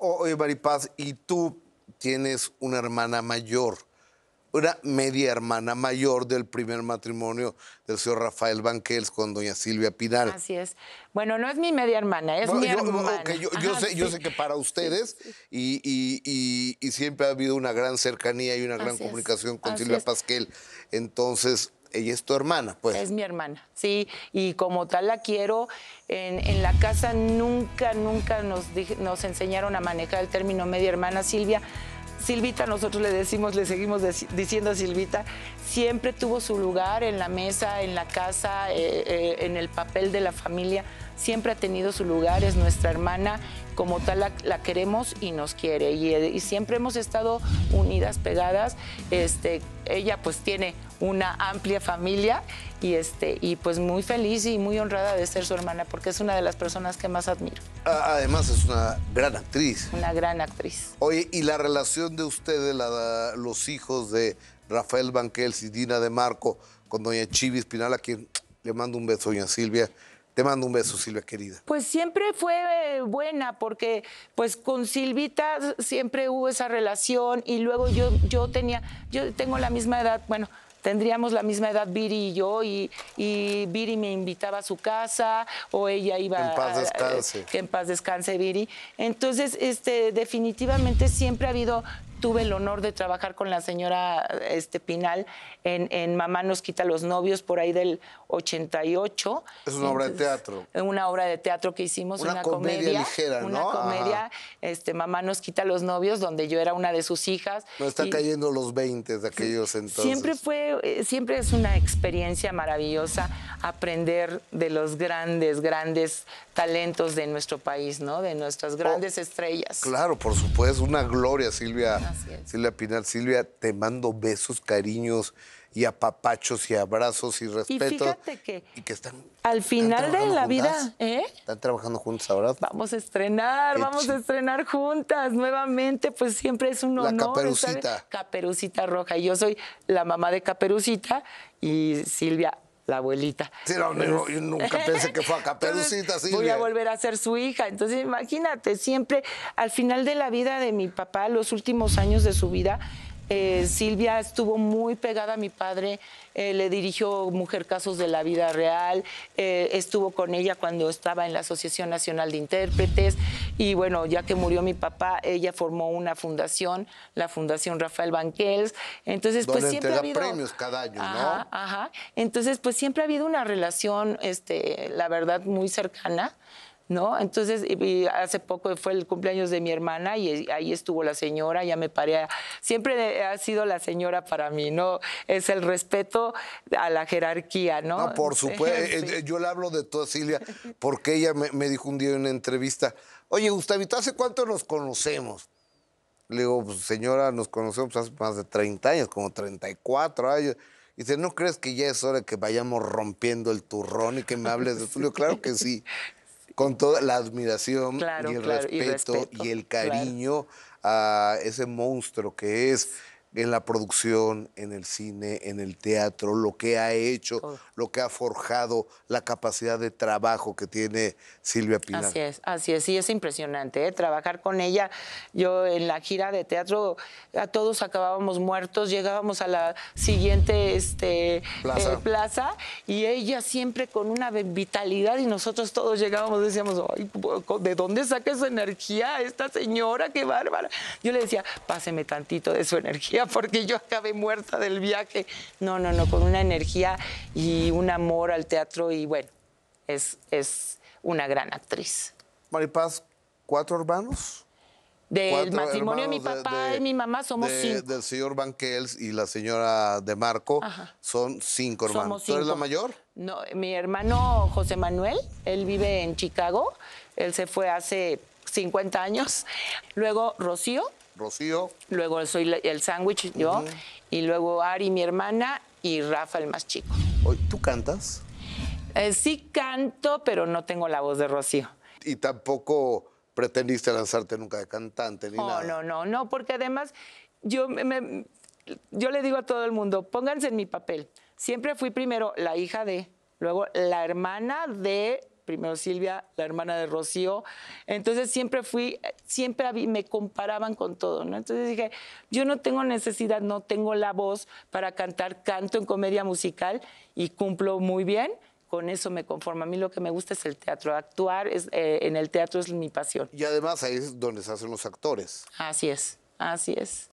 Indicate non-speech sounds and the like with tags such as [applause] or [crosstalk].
oye, Maripaz, y tú tienes una hermana mayor, una media hermana mayor del primer matrimonio del señor Rafael Banquels con doña Silvia Pinal. Así es. Bueno, no es mi media hermana, es mi hermana. yo, sé, que para ustedes Y, siempre ha habido una gran cercanía y una gran comunicación con Silvia Pasquel. Entonces, ella es tu hermana, pues. Es mi hermana, sí, y como tal la quiero. En, la casa nunca, nunca nos, nos enseñaron a manejar el término media hermana Silvia. Silvita, nosotros le decimos, le seguimos diciendo a Silvita, siempre tuvo su lugar en la mesa, en la casa, eh, eh, en el papel de la familia, siempre ha tenido su lugar, es nuestra hermana, como tal la, queremos y nos quiere. Eh, y, siempre hemos estado unidas, pegadas. Este, ella pues tiene una amplia familia y, este, y pues muy feliz y muy honrada de ser su hermana porque es una de las personas que más admiro. Ah, además es una gran actriz. Una gran actriz. Oye, ¿y la relación de ustedes, los hijos de Rafael y Dina de Marco, con doña Chivi Espinal, a quien le mando un beso, doña Silvia. Te mando un beso, Silvia querida. Pues siempre fue eh, buena porque pues con Silvita siempre hubo esa relación y luego yo, yo tenía, yo tengo la misma edad, bueno, tendríamos la misma edad Viri y yo y, y Viri me invitaba a su casa o ella iba que en paz descanse. que en paz descanse Viri. Entonces, este definitivamente siempre ha habido tuve el honor de trabajar con la señora este, Pinal en, Mamá nos quita los novios, por ahí del 88. Es una obra de teatro. Una obra de teatro que hicimos, una, una comedia, ligera, una comedia, este, Mamá nos quita los novios, donde yo era una de sus hijas. No está cayendo los 20 de aquellos entonces. Siempre fue, eh, siempre es una experiencia maravillosa aprender de los grandes, grandes talentos de nuestro país, ¿no? De nuestras oh, grandes estrellas. Claro, por supuesto, una gloria, Silvia. Silvia Pinal. Silvia, te mando besos, cariños y apapachos y abrazos y respeto. Y fíjate que, están, al final de la vida, ¿eh? Están trabajando juntas ahora. Vamos a estrenar, vamos a estrenar juntas nuevamente, pues siempre es un la Caperucita. Caperucita Roja. Y Yo soy la mamá de Caperucita y Silvia la abuelita. Sí, yo nunca [laughs] pensé que fue a Caperucita, sí. Voy a volver a ser su hija. Entonces, imagínate, siempre al final de la vida de mi papá, los últimos años de su vida, eh, Silvia estuvo muy pegada a mi padre, eh, le dirigió Mujer Casos de la Vida Real, eh, estuvo con ella cuando estaba en la Asociación Nacional de Intérpretes y bueno, ya que murió mi papá, ella formó una fundación, la Fundación Rafael Banquels, entonces pues siempre ha habido... premios cada año, ¿no? Ajá, entonces pues siempre ha habido una relación, este, la verdad, muy cercana. ¿no? Entonces, hace poco fue el cumpleaños de mi hermana y ahí estuvo la señora, ya me paré. Siempre ha sido la señora para mí, ¿no? Es el respeto a la jerarquía, ¿no? No, por supuesto. Eh, eh, yo le hablo de todo, Silvia, porque ella me, dijo un día en una entrevista, oye, Gustavito, ¿hace cuánto nos conocemos? Le digo, pues, señora, nos conocemos hace más de 30 años, como 34 años. Y dice, ¿no crees que ya es hora que vayamos rompiendo el turrón y que me hables de digo, [laughs] Claro que sí con toda la admiración y, el respeto, y, el cariño a ese monstruo que es en la producción, en el cine, en el teatro, lo que ha hecho, lo que ha forjado la capacidad de trabajo que tiene Silvia Pinal. Así es, así es, y es impresionante ¿eh? trabajar con ella. Yo en la gira de teatro a todos acabábamos muertos, llegábamos a la siguiente este, plaza. Eh, y ella siempre con una vitalidad y nosotros todos llegábamos decíamos, ¿de dónde saca esa energía esta señora? ¡Qué bárbara! Yo le decía, páseme tantito de su energía porque yo acabé muerta del viaje. No, no, no, con una energía y un amor al teatro y bueno, es, es una gran actriz. Maripaz, ¿cuatro hermanos? Del matrimonio de mi papá y mi mamá somos cinco. Del señor Banquels y la señora de Marco son cinco hermanos. ¿Tú eres la mayor? No, mi hermano José Manuel, él vive en Chicago, él se fue hace 50 años. Luego Rocío. Rocío. Luego soy el sándwich yo. Y luego Ari, mi hermana, y Rafa, el más chico. ¿Tú cantas? Eh, sí canto, pero no tengo la voz de Rocío. Y tampoco pretendiste lanzarte nunca de cantante ni oh, nada. No, no, no, porque además yo, yo le digo a todo el mundo, pónganse en mi papel. Siempre fui primero la hija de, luego la hermana de primero Silvia, la hermana de Rocío. Entonces siempre fui, siempre me comparaban con todo, ¿no? Entonces dije, yo no tengo necesidad, no tengo la voz para cantar, canto en comedia musical y cumplo muy bien con eso me conformo. A mí lo que me gusta es el teatro. Actuar es, eh, en el teatro es mi pasión. Y además ahí es donde se hacen los actores. Así es, así es.